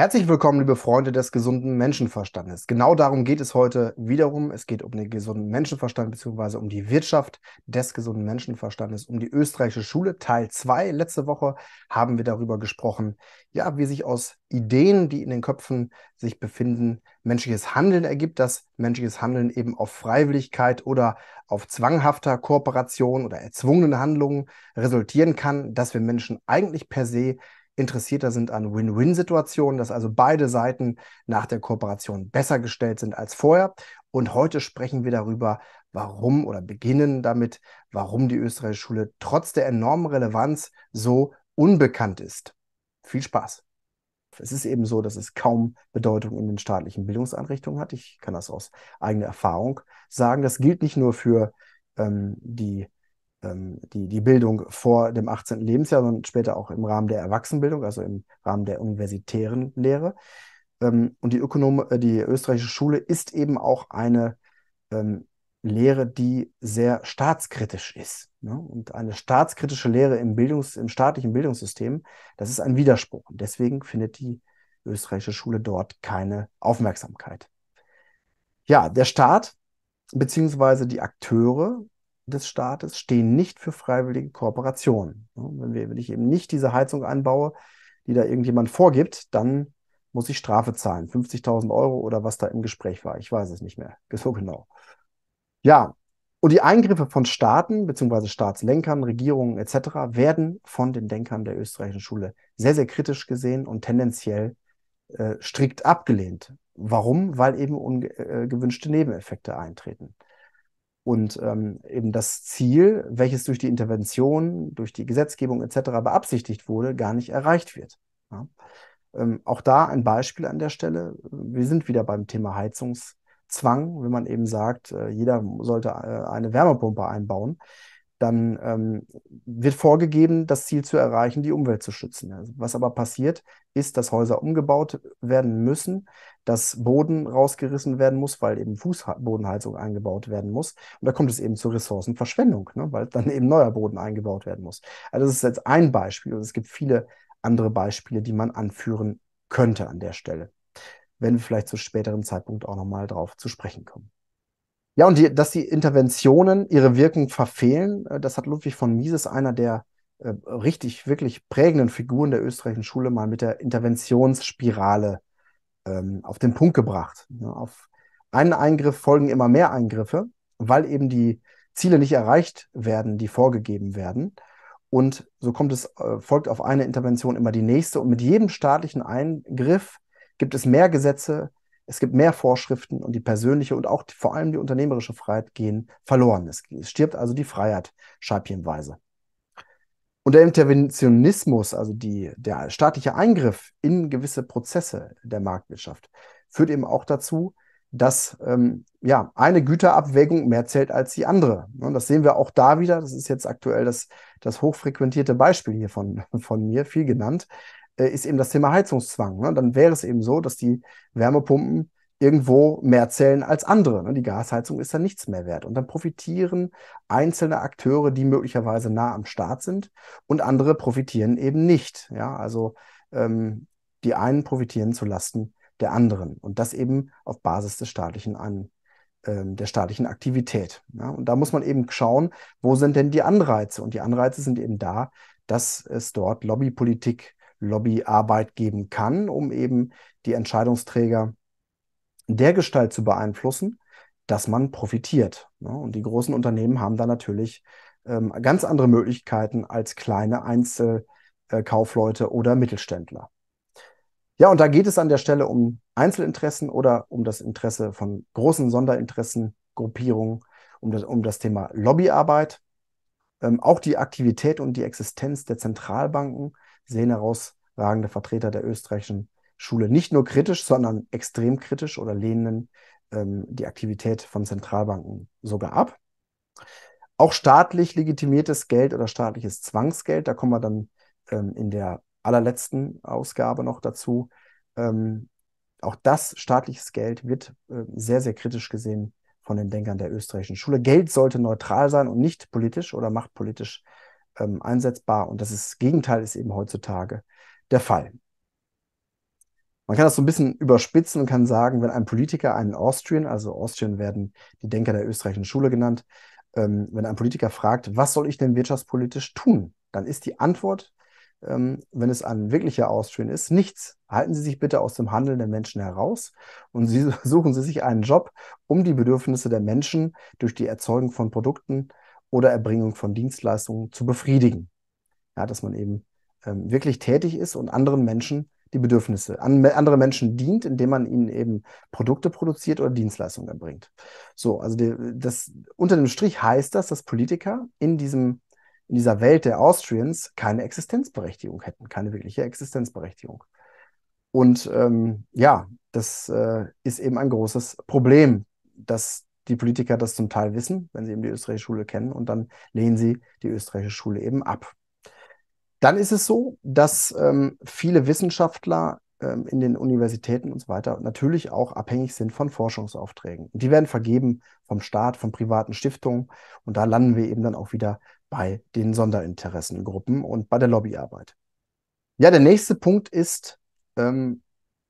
Herzlich willkommen, liebe Freunde des gesunden Menschenverstandes. Genau darum geht es heute wiederum. Es geht um den gesunden Menschenverstand bzw. um die Wirtschaft des gesunden Menschenverstandes, um die österreichische Schule, Teil 2. Letzte Woche haben wir darüber gesprochen, ja, wie sich aus Ideen, die in den Köpfen sich befinden, menschliches Handeln ergibt, dass menschliches Handeln eben auf Freiwilligkeit oder auf zwanghafter Kooperation oder erzwungenen Handlungen resultieren kann, dass wir Menschen eigentlich per se interessierter sind an Win-Win-Situationen, dass also beide Seiten nach der Kooperation besser gestellt sind als vorher. Und heute sprechen wir darüber, warum oder beginnen damit, warum die österreichische Schule trotz der enormen Relevanz so unbekannt ist. Viel Spaß! Es ist eben so, dass es kaum Bedeutung in den staatlichen Bildungseinrichtungen hat. Ich kann das aus eigener Erfahrung sagen. Das gilt nicht nur für ähm, die ähm, die, die Bildung vor dem 18. Lebensjahr, sondern später auch im Rahmen der Erwachsenenbildung, also im Rahmen der universitären Lehre. Ähm, und die, Ökonom äh, die österreichische Schule ist eben auch eine ähm, Lehre, die sehr staatskritisch ist. Ne? Und eine staatskritische Lehre im, Bildungs-, im staatlichen Bildungssystem, das ist ein Widerspruch. Und deswegen findet die österreichische Schule dort keine Aufmerksamkeit. Ja, der Staat beziehungsweise die Akteure des Staates stehen nicht für freiwillige Kooperationen. Wenn, wir, wenn ich eben nicht diese Heizung einbaue, die da irgendjemand vorgibt, dann muss ich Strafe zahlen. 50.000 Euro oder was da im Gespräch war. Ich weiß es nicht mehr so genau. Ja, und die Eingriffe von Staaten bzw. Staatslenkern, Regierungen etc. werden von den Denkern der österreichischen Schule sehr, sehr kritisch gesehen und tendenziell äh, strikt abgelehnt. Warum? Weil eben ungewünschte äh, Nebeneffekte eintreten. Und ähm, eben das Ziel, welches durch die Intervention, durch die Gesetzgebung etc. beabsichtigt wurde, gar nicht erreicht wird. Ja. Ähm, auch da ein Beispiel an der Stelle. Wir sind wieder beim Thema Heizungszwang, wenn man eben sagt, äh, jeder sollte äh, eine Wärmepumpe einbauen dann ähm, wird vorgegeben, das Ziel zu erreichen, die Umwelt zu schützen. Also was aber passiert, ist, dass Häuser umgebaut werden müssen, dass Boden rausgerissen werden muss, weil eben Fußbodenheizung eingebaut werden muss. Und da kommt es eben zur Ressourcenverschwendung, ne? weil dann eben neuer Boden eingebaut werden muss. Also das ist jetzt ein Beispiel und es gibt viele andere Beispiele, die man anführen könnte an der Stelle. Wenn wir vielleicht zu späterem Zeitpunkt auch nochmal drauf zu sprechen kommen. Ja, und die, dass die Interventionen ihre Wirkung verfehlen, äh, das hat Ludwig von Mises, einer der äh, richtig, wirklich prägenden Figuren der österreichischen Schule, mal mit der Interventionsspirale ähm, auf den Punkt gebracht. Ja, auf einen Eingriff folgen immer mehr Eingriffe, weil eben die Ziele nicht erreicht werden, die vorgegeben werden. Und so kommt es, äh, folgt auf eine Intervention immer die nächste. Und mit jedem staatlichen Eingriff gibt es mehr Gesetze, es gibt mehr Vorschriften und die persönliche und auch die, vor allem die unternehmerische Freiheit gehen verloren. Es, es stirbt also die Freiheit scheibchenweise. Und der Interventionismus, also die, der staatliche Eingriff in gewisse Prozesse der Marktwirtschaft, führt eben auch dazu, dass ähm, ja, eine Güterabwägung mehr zählt als die andere. Ne, und das sehen wir auch da wieder. Das ist jetzt aktuell das, das hochfrequentierte Beispiel hier von, von mir, viel genannt. Äh, ist eben das Thema Heizungszwang. Ne? Dann wäre es eben so, dass die Wärmepumpen irgendwo mehr zählen als andere. Ne? Die Gasheizung ist dann nichts mehr wert. Und dann profitieren einzelne Akteure, die möglicherweise nah am Staat sind, und andere profitieren eben nicht. Ja, also ähm, die einen profitieren zulasten der anderen. Und das eben auf Basis des staatlichen An ähm, der staatlichen Aktivität. Ja, und da muss man eben schauen, wo sind denn die Anreize? Und die Anreize sind eben da, dass es dort Lobbypolitik Lobbyarbeit geben kann, um eben die Entscheidungsträger der Gestalt zu beeinflussen, dass man profitiert. Ne? Und die großen Unternehmen haben da natürlich ähm, ganz andere Möglichkeiten als kleine Einzelkaufleute äh, oder Mittelständler. Ja, und da geht es an der Stelle um Einzelinteressen oder um das Interesse von großen Sonderinteressengruppierungen, um das, um das Thema Lobbyarbeit. Ähm, auch die Aktivität und die Existenz der Zentralbanken sehen herausragende Vertreter der österreichischen Schule nicht nur kritisch, sondern extrem kritisch oder lehnen ähm, die Aktivität von Zentralbanken sogar ab. Auch staatlich legitimiertes Geld oder staatliches Zwangsgeld, da kommen wir dann ähm, in der allerletzten Ausgabe noch dazu. Ähm, auch das staatliches Geld wird äh, sehr, sehr kritisch gesehen von den Denkern der österreichischen Schule. Geld sollte neutral sein und nicht politisch oder machtpolitisch ähm, einsetzbar. Und das, ist, Gegenteil ist eben heutzutage der Fall. Man kann das so ein bisschen überspitzen und kann sagen, wenn ein Politiker einen Austrian, also Austrian werden die Denker der österreichischen Schule genannt, ähm, wenn ein Politiker fragt, was soll ich denn wirtschaftspolitisch tun, dann ist die Antwort, ähm, wenn es ein wirklicher Austrian ist, nichts. Halten Sie sich bitte aus dem Handeln der Menschen heraus und Sie suchen Sie sich einen Job, um die Bedürfnisse der Menschen durch die Erzeugung von Produkten oder Erbringung von Dienstleistungen zu befriedigen. Ja, dass man eben ähm, wirklich tätig ist und anderen Menschen die Bedürfnisse, an, andere Menschen dient, indem man ihnen eben Produkte produziert oder Dienstleistungen erbringt. So, also die, das, unter dem Strich heißt das, dass Politiker in diesem in dieser Welt der Austrians keine Existenzberechtigung hätten, keine wirkliche Existenzberechtigung. Und ähm, ja, das äh, ist eben ein großes Problem, dass die Politiker das zum Teil wissen, wenn sie eben die österreichische Schule kennen, und dann lehnen sie die österreichische Schule eben ab. Dann ist es so, dass ähm, viele Wissenschaftler ähm, in den Universitäten und so weiter natürlich auch abhängig sind von Forschungsaufträgen. Und die werden vergeben vom Staat, von privaten Stiftungen. Und da landen wir eben dann auch wieder bei den Sonderinteressengruppen und bei der Lobbyarbeit. Ja, der nächste Punkt ist, ähm,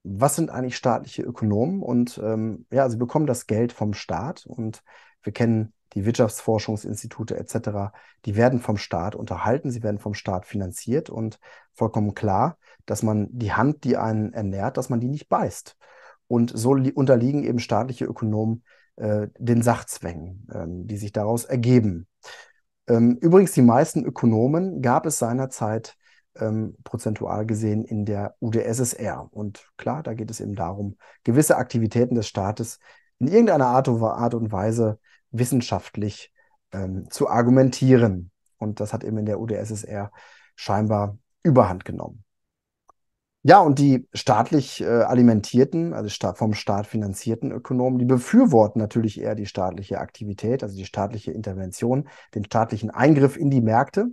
was sind eigentlich staatliche Ökonomen? Und ähm, ja, sie bekommen das Geld vom Staat und wir kennen die Wirtschaftsforschungsinstitute etc., die werden vom Staat unterhalten, sie werden vom Staat finanziert und vollkommen klar, dass man die Hand, die einen ernährt, dass man die nicht beißt. Und so unterliegen eben staatliche Ökonomen äh, den Sachzwängen, ähm, die sich daraus ergeben. Ähm, übrigens, die meisten Ökonomen gab es seinerzeit ähm, prozentual gesehen in der UdSSR. Und klar, da geht es eben darum, gewisse Aktivitäten des Staates in irgendeiner Art und, Weise wissenschaftlich ähm, zu argumentieren. Und das hat eben in der UdSSR scheinbar überhand genommen. Ja, und die staatlich äh, alimentierten, also sta vom Staat finanzierten Ökonomen, die befürworten natürlich eher die staatliche Aktivität, also die staatliche Intervention, den staatlichen Eingriff in die Märkte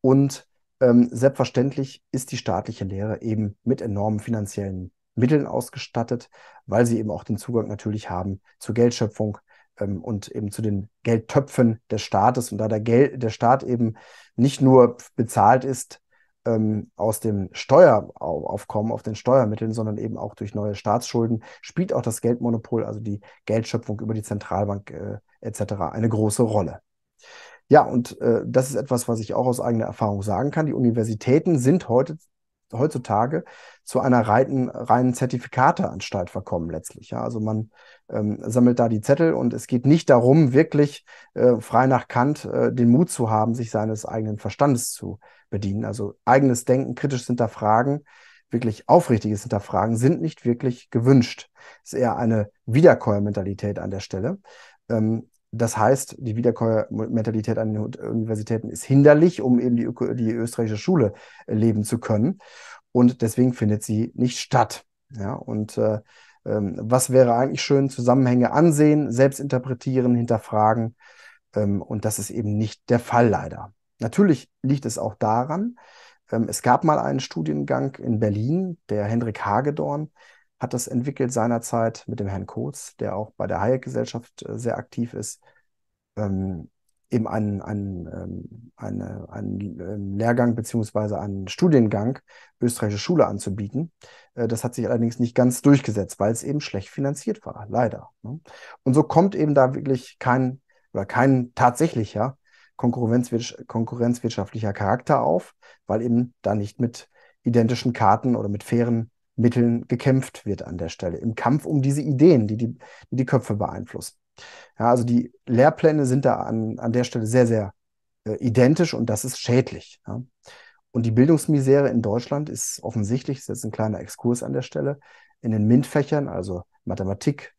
und ähm, selbstverständlich ist die staatliche Lehre eben mit enormen finanziellen Mitteln ausgestattet, weil sie eben auch den Zugang natürlich haben zur Geldschöpfung ähm, und eben zu den Geldtöpfen des Staates. Und da der, Geld, der Staat eben nicht nur bezahlt ist ähm, aus dem Steueraufkommen, auf den Steuermitteln, sondern eben auch durch neue Staatsschulden, spielt auch das Geldmonopol, also die Geldschöpfung über die Zentralbank äh, etc., eine große Rolle. Ja, und äh, das ist etwas, was ich auch aus eigener Erfahrung sagen kann. Die Universitäten sind heute heutzutage zu einer reinen, reinen Zertifikateanstalt verkommen letztlich. Ja, also man ähm, sammelt da die Zettel und es geht nicht darum, wirklich äh, frei nach Kant äh, den Mut zu haben, sich seines eigenen Verstandes zu bedienen. Also eigenes Denken, kritisch hinterfragen, wirklich aufrichtiges Hinterfragen sind nicht wirklich gewünscht. Es ist eher eine Wiederkäuermentalität an der Stelle. Ähm, das heißt, die Wiederkäuermentalität an den Universitäten ist hinderlich, um eben die, die österreichische Schule äh, leben zu können. Und deswegen findet sie nicht statt. Ja, und äh, ähm, was wäre eigentlich schön? Zusammenhänge ansehen, selbst interpretieren, hinterfragen. Ähm, und das ist eben nicht der Fall leider. Natürlich liegt es auch daran, ähm, es gab mal einen Studiengang in Berlin, der Hendrik Hagedorn, hat das entwickelt seinerzeit mit dem Herrn Kotz, der auch bei der Hayek-Gesellschaft äh, sehr aktiv ist, ähm, eben einen, einen, ähm, eine, einen ähm, Lehrgang beziehungsweise einen Studiengang österreichische Schule anzubieten. Äh, das hat sich allerdings nicht ganz durchgesetzt, weil es eben schlecht finanziert war, leider. Ne? Und so kommt eben da wirklich kein oder kein tatsächlicher konkurrenzwirtschaftlicher Charakter auf, weil eben da nicht mit identischen Karten oder mit fairen Mitteln gekämpft wird an der Stelle, im Kampf um diese Ideen, die die, die, die Köpfe beeinflussen. Ja, also die Lehrpläne sind da an, an der Stelle sehr, sehr äh, identisch und das ist schädlich. Ja. Und die Bildungsmisere in Deutschland ist offensichtlich, das ist jetzt ein kleiner Exkurs an der Stelle, in den MINT-Fächern, also Mathematik,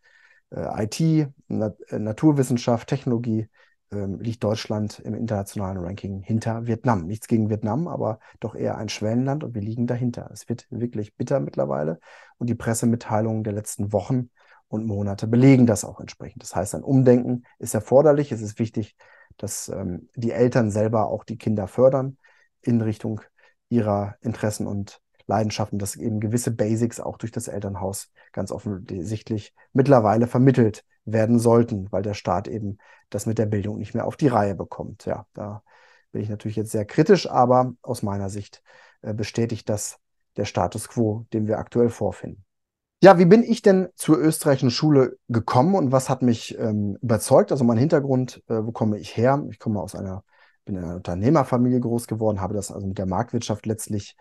äh, IT, Nat äh, Naturwissenschaft, Technologie, ähm, liegt Deutschland im internationalen Ranking hinter Vietnam. Nichts gegen Vietnam, aber doch eher ein Schwellenland und wir liegen dahinter. Es wird wirklich bitter mittlerweile und die Pressemitteilungen der letzten Wochen und Monate belegen das auch entsprechend. Das heißt, ein Umdenken ist erforderlich. Es ist wichtig, dass ähm, die Eltern selber auch die Kinder fördern in Richtung ihrer Interessen und Leidenschaften, dass eben gewisse Basics auch durch das Elternhaus ganz offensichtlich mittlerweile vermittelt werden sollten, weil der Staat eben das mit der Bildung nicht mehr auf die Reihe bekommt. Ja, da bin ich natürlich jetzt sehr kritisch, aber aus meiner Sicht äh, bestätigt das der Status quo, den wir aktuell vorfinden. Ja, wie bin ich denn zur österreichischen Schule gekommen und was hat mich ähm, überzeugt? Also mein Hintergrund, äh, wo komme ich her? Ich komme aus einer, bin in einer Unternehmerfamilie groß geworden, habe das also mit der Marktwirtschaft letztlich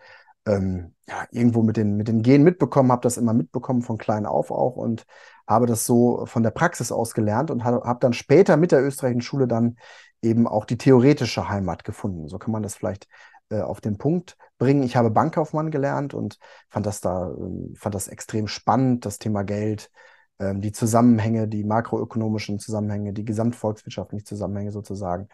ähm, ja, irgendwo mit den, mit den Genen mitbekommen, habe das immer mitbekommen von klein auf auch und habe das so von der Praxis aus gelernt und habe hab dann später mit der österreichischen Schule dann eben auch die theoretische Heimat gefunden. So kann man das vielleicht äh, auf den Punkt bringen. Ich habe Bankkaufmann gelernt und fand das da, ähm, fand das extrem spannend, das Thema Geld, äh, die Zusammenhänge, die makroökonomischen Zusammenhänge, die gesamtvolkswirtschaftlichen Zusammenhänge sozusagen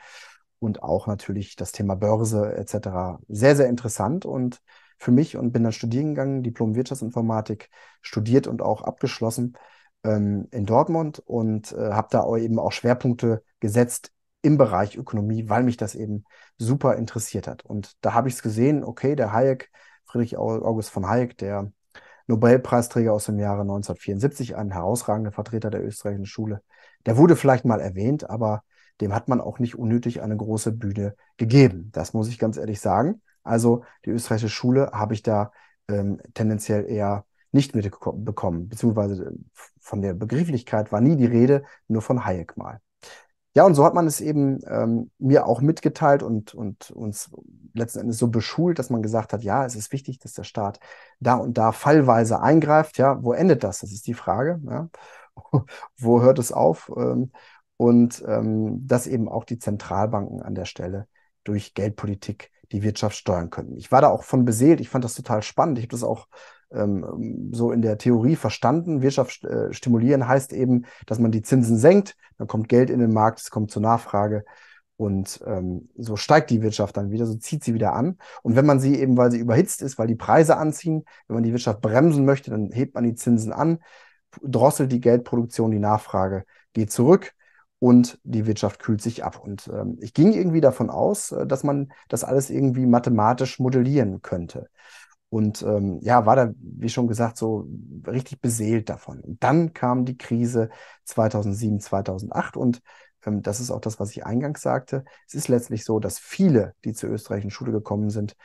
und auch natürlich das Thema Börse etc. Sehr, sehr interessant und für mich und bin dann studieren gegangen, Diplom Wirtschaftsinformatik studiert und auch abgeschlossen ähm, in Dortmund und äh, habe da auch eben auch Schwerpunkte gesetzt im Bereich Ökonomie, weil mich das eben super interessiert hat. Und da habe ich es gesehen, okay, der Hayek, Friedrich August von Hayek, der Nobelpreisträger aus dem Jahre 1974, ein herausragender Vertreter der österreichischen Schule, der wurde vielleicht mal erwähnt, aber dem hat man auch nicht unnötig eine große Bühne gegeben. Das muss ich ganz ehrlich sagen. Also die österreichische Schule habe ich da ähm, tendenziell eher nicht mitbekommen, beziehungsweise äh, von der Begrifflichkeit war nie die Rede, nur von Hayek mal. Ja, und so hat man es eben ähm, mir auch mitgeteilt und, und uns letzten Endes so beschult, dass man gesagt hat, ja, es ist wichtig, dass der Staat da und da fallweise eingreift. Ja, wo endet das? Das ist die Frage. Ja. wo hört es auf? Ähm, und ähm, dass eben auch die Zentralbanken an der Stelle durch Geldpolitik die Wirtschaft steuern können. Ich war da auch von beseelt, ich fand das total spannend. Ich habe das auch ähm, so in der Theorie verstanden. Wirtschaft äh, stimulieren heißt eben, dass man die Zinsen senkt, dann kommt Geld in den Markt, es kommt zur Nachfrage. Und ähm, so steigt die Wirtschaft dann wieder, so zieht sie wieder an. Und wenn man sie eben, weil sie überhitzt ist, weil die Preise anziehen, wenn man die Wirtschaft bremsen möchte, dann hebt man die Zinsen an, drosselt die Geldproduktion, die Nachfrage geht zurück und die Wirtschaft kühlt sich ab. Und ähm, ich ging irgendwie davon aus, äh, dass man das alles irgendwie mathematisch modellieren könnte. Und ähm, ja, war da, wie schon gesagt, so richtig beseelt davon. Und dann kam die Krise 2007, 2008 und ähm, das ist auch das, was ich eingangs sagte. Es ist letztlich so, dass viele, die zur österreichischen Schule gekommen sind,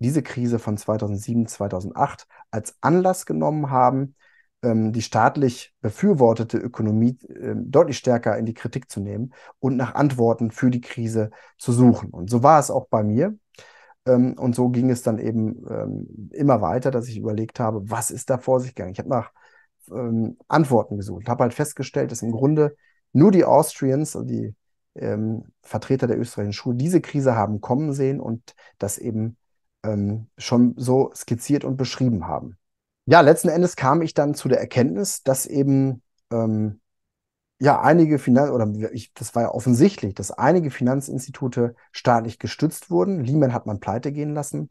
diese Krise von 2007, 2008 als Anlass genommen haben, ähm, die staatlich befürwortete Ökonomie äh, deutlich stärker in die Kritik zu nehmen und nach Antworten für die Krise zu suchen. Und so war es auch bei mir. Ähm, und so ging es dann eben ähm, immer weiter, dass ich überlegt habe, was ist da vor sich gegangen? Ich habe nach ähm, Antworten gesucht, habe halt festgestellt, dass im Grunde nur die Austrians, also die ähm, Vertreter der österreichischen Schule, diese Krise haben kommen sehen und das eben ähm, schon so skizziert und beschrieben haben ja, letzten Endes kam ich dann zu der Erkenntnis, dass eben ähm, ja einige Finanz oder ich, das war ja offensichtlich, dass einige Finanzinstitute staatlich gestützt wurden. Lehman hat man pleite gehen lassen,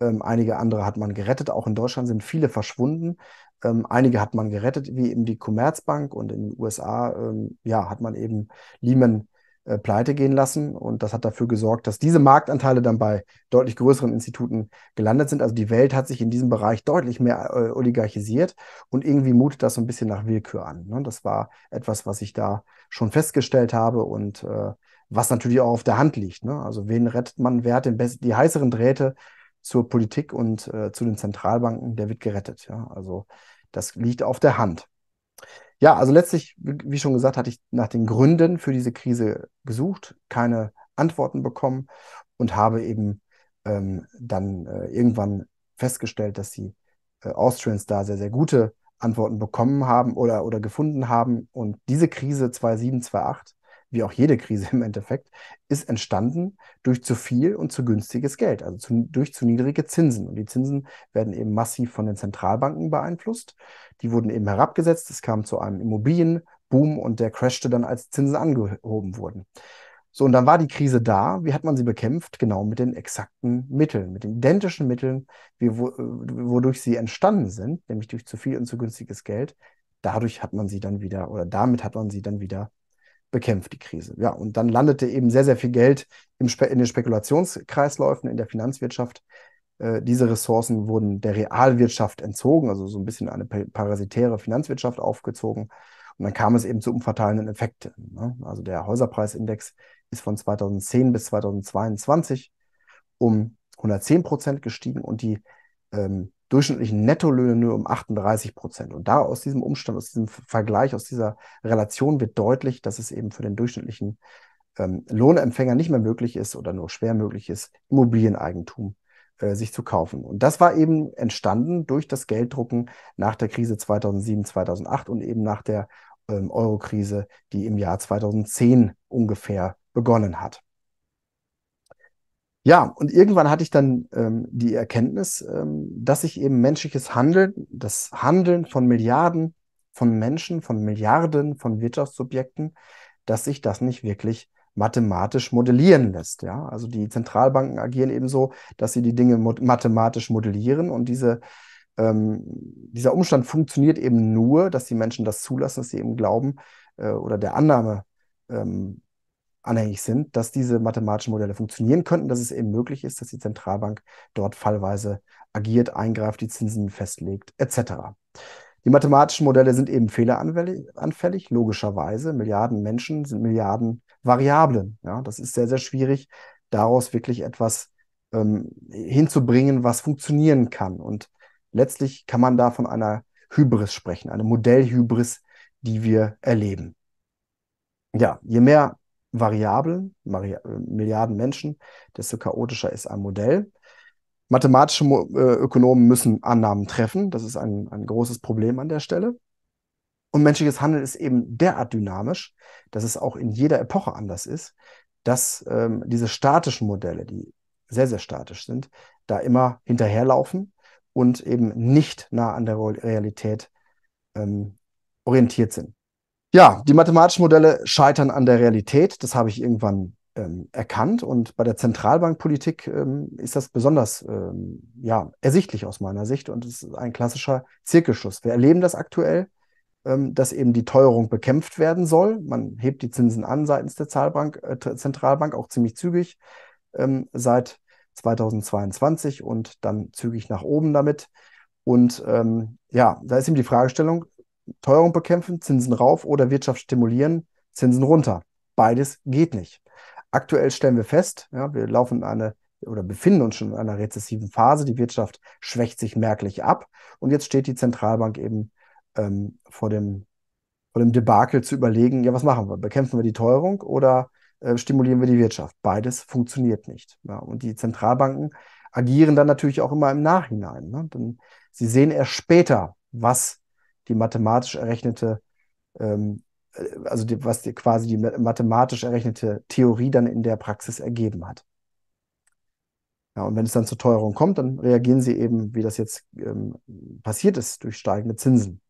ähm, einige andere hat man gerettet. Auch in Deutschland sind viele verschwunden. Ähm, einige hat man gerettet, wie eben die Commerzbank und in den USA ähm, ja hat man eben Lehman äh, pleite gehen lassen. Und das hat dafür gesorgt, dass diese Marktanteile dann bei deutlich größeren Instituten gelandet sind. Also die Welt hat sich in diesem Bereich deutlich mehr äh, oligarchisiert und irgendwie mutet das so ein bisschen nach Willkür an. Ne? Das war etwas, was ich da schon festgestellt habe und äh, was natürlich auch auf der Hand liegt. Ne? Also wen rettet man, wer hat den die heißeren Drähte zur Politik und äh, zu den Zentralbanken, der wird gerettet. Ja? Also das liegt auf der Hand ja, also letztlich, wie schon gesagt, hatte ich nach den Gründen für diese Krise gesucht, keine Antworten bekommen und habe eben ähm, dann äh, irgendwann festgestellt, dass die äh, Austrians da sehr, sehr gute Antworten bekommen haben oder, oder gefunden haben. Und diese Krise 2007, 2008 wie auch jede Krise im Endeffekt, ist entstanden durch zu viel und zu günstiges Geld, also zu, durch zu niedrige Zinsen. Und die Zinsen werden eben massiv von den Zentralbanken beeinflusst. Die wurden eben herabgesetzt. Es kam zu einem Immobilienboom und der crashte dann, als Zinsen angehoben wurden. So, und dann war die Krise da. Wie hat man sie bekämpft? Genau mit den exakten Mitteln, mit den identischen Mitteln, wie, wo, äh, wodurch sie entstanden sind, nämlich durch zu viel und zu günstiges Geld. Dadurch hat man sie dann wieder, oder damit hat man sie dann wieder bekämpft, die Krise. Ja, und dann landete eben sehr, sehr viel Geld in den Spekulationskreisläufen, in der Finanzwirtschaft. Äh, diese Ressourcen wurden der Realwirtschaft entzogen, also so ein bisschen eine parasitäre Finanzwirtschaft aufgezogen. Und dann kam es eben zu umverteilenden Effekten. Ne? Also der Häuserpreisindex ist von 2010 bis 2022 um 110 Prozent gestiegen und die ähm, durchschnittlichen Nettolöhne nur um 38 Prozent. Und da aus diesem Umstand, aus diesem Vergleich, aus dieser Relation wird deutlich, dass es eben für den durchschnittlichen ähm, Lohnempfänger nicht mehr möglich ist oder nur schwer möglich ist, Immobilieneigentum äh, sich zu kaufen. Und das war eben entstanden durch das Gelddrucken nach der Krise 2007, 2008 und eben nach der ähm, Euro-Krise, die im Jahr 2010 ungefähr begonnen hat. Ja, und irgendwann hatte ich dann ähm, die Erkenntnis, ähm, dass sich eben menschliches Handeln, das Handeln von Milliarden von Menschen, von Milliarden von Wirtschaftssubjekten, dass sich das nicht wirklich mathematisch modellieren lässt. Ja? Also die Zentralbanken agieren eben so, dass sie die Dinge mathematisch modellieren und diese, ähm, dieser Umstand funktioniert eben nur, dass die Menschen das zulassen, dass sie eben glauben äh, oder der Annahme ähm, anhängig sind, dass diese mathematischen Modelle funktionieren könnten, dass es eben möglich ist, dass die Zentralbank dort fallweise agiert, eingreift, die Zinsen festlegt, etc. Die mathematischen Modelle sind eben fehleranfällig, logischerweise. Milliarden Menschen sind Milliarden Variablen. Ja, das ist sehr, sehr schwierig, daraus wirklich etwas ähm, hinzubringen, was funktionieren kann. Und letztlich kann man da von einer Hybris sprechen, einer Modellhybris, die wir erleben. Ja, je mehr Variablen, äh, Milliarden Menschen, desto chaotischer ist ein Modell. Mathematische äh, Ökonomen müssen Annahmen treffen. Das ist ein, ein großes Problem an der Stelle. Und menschliches Handeln ist eben derart dynamisch, dass es auch in jeder Epoche anders ist, dass ähm, diese statischen Modelle, die sehr, sehr statisch sind, da immer hinterherlaufen und eben nicht nah an der Realität ähm, orientiert sind. Ja, die mathematischen Modelle scheitern an der Realität. Das habe ich irgendwann ähm, erkannt. Und bei der Zentralbankpolitik ähm, ist das besonders ähm, ja, ersichtlich aus meiner Sicht. Und es ist ein klassischer Zirkelschuss. Wir erleben das aktuell, ähm, dass eben die Teuerung bekämpft werden soll. Man hebt die Zinsen an seitens der Zahlbank, äh, Zentralbank auch ziemlich zügig ähm, seit 2022 und dann zügig nach oben damit. Und ähm, ja, da ist eben die Fragestellung, Teuerung bekämpfen, Zinsen rauf oder Wirtschaft stimulieren, Zinsen runter. Beides geht nicht. Aktuell stellen wir fest, ja, wir laufen in eine oder befinden uns schon in einer rezessiven Phase. Die Wirtschaft schwächt sich merklich ab. Und jetzt steht die Zentralbank eben ähm, vor, dem, vor dem Debakel zu überlegen, ja, was machen wir? Bekämpfen wir die Teuerung oder äh, stimulieren wir die Wirtschaft? Beides funktioniert nicht. Ja. Und die Zentralbanken agieren dann natürlich auch immer im Nachhinein. Ne? Denn sie sehen erst später, was die mathematisch errechnete, ähm, äh, also die, was die, quasi die mathematisch errechnete Theorie dann in der Praxis ergeben hat. Ja, und wenn es dann zur Teuerung kommt, dann reagieren sie eben, wie das jetzt ähm, passiert ist, durch steigende Zinsen.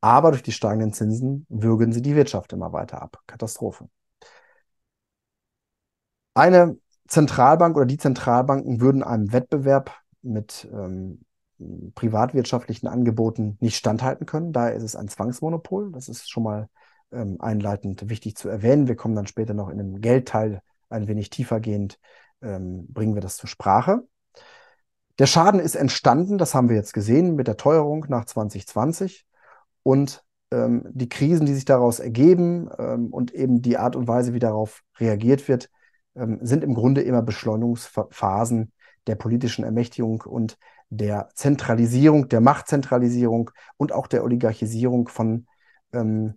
Aber durch die steigenden Zinsen würgen sie die Wirtschaft immer weiter ab. Katastrophe. Eine Zentralbank oder die Zentralbanken würden einem Wettbewerb mit ähm, privatwirtschaftlichen Angeboten nicht standhalten können. Daher ist es ein Zwangsmonopol. Das ist schon mal ähm, einleitend wichtig zu erwähnen. Wir kommen dann später noch in dem Geldteil ein wenig tiefergehend, ähm, bringen wir das zur Sprache. Der Schaden ist entstanden, das haben wir jetzt gesehen, mit der Teuerung nach 2020 und ähm, die Krisen, die sich daraus ergeben ähm, und eben die Art und Weise, wie darauf reagiert wird, ähm, sind im Grunde immer Beschleunigungsphasen der politischen Ermächtigung und der Zentralisierung, der Machtzentralisierung und auch der Oligarchisierung von, ähm,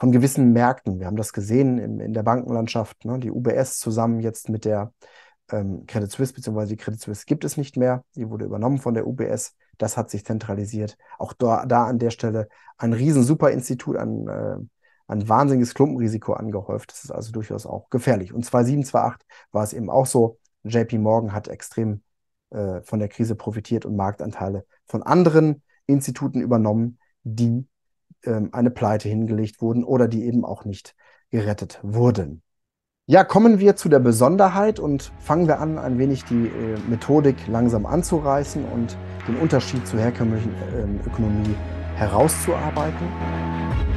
von gewissen Märkten. Wir haben das gesehen in, in der Bankenlandschaft, ne? die UBS zusammen jetzt mit der ähm, Credit Suisse, beziehungsweise die Credit Suisse gibt es nicht mehr, die wurde übernommen von der UBS, das hat sich zentralisiert. Auch da, da an der Stelle ein Riesensuperinstitut, ein, äh, ein wahnsinniges Klumpenrisiko angehäuft. Das ist also durchaus auch gefährlich. Und 2728 war es eben auch so. JP Morgan hat extrem äh, von der Krise profitiert und Marktanteile von anderen Instituten übernommen, die ähm, eine Pleite hingelegt wurden oder die eben auch nicht gerettet wurden. Ja, kommen wir zu der Besonderheit und fangen wir an, ein wenig die äh, Methodik langsam anzureißen und den Unterschied zur herkömmlichen äh, Ökonomie herauszuarbeiten.